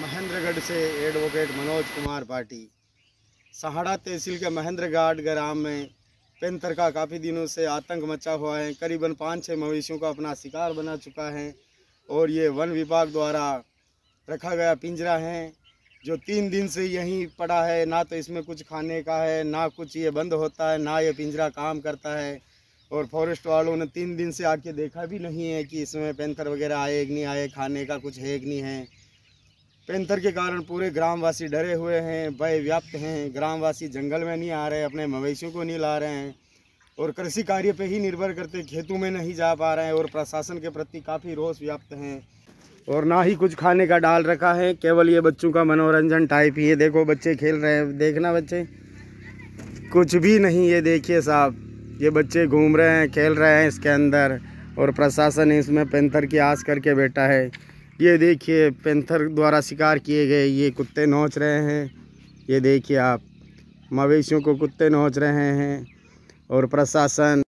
महेंद्रगढ़ से एडवोकेट मनोज कुमार पाटी सहाड़ा तहसील के महेंद्रगढ़ ग्राम में पेंथर का काफ़ी दिनों से आतंक मचा हुआ है करीबन पाँच छः मवेशियों का अपना शिकार बना चुका है और ये वन विभाग द्वारा रखा गया पिंजरा है जो तीन दिन से यहीं पड़ा है ना तो इसमें कुछ खाने का है ना कुछ ये बंद होता है ना ये पिंजरा काम करता है और फॉरेस्ट वालों ने तीन दिन से आके देखा भी नहीं है कि इसमें पेंथर वगैरह आए कि नहीं आए खाने का कुछ है कि नहीं है पेंथर के कारण पूरे ग्रामवासी डरे हुए हैं भय व्याप्त हैं ग्रामवासी जंगल में नहीं आ रहे अपने मवेशियों को नहीं ला रहे हैं और कृषि कार्य पे ही निर्भर करते खेतों में नहीं जा पा रहे हैं और प्रशासन के प्रति काफ़ी रोष व्याप्त हैं और ना ही कुछ खाने का डाल रखा है केवल ये बच्चों का मनोरंजन टाइप ही है देखो बच्चे खेल रहे हैं देखना बच्चे कुछ भी नहीं ये देखिए साहब ये बच्चे घूम रहे हैं खेल रहे हैं इसके अंदर और प्रशासन इसमें पेंथर की आस करके बैठा है ये देखिए पेंथर द्वारा शिकार किए गए ये कुत्ते नोच रहे हैं ये देखिए आप मवेशियों को कुत्ते नोच रहे हैं और प्रशासन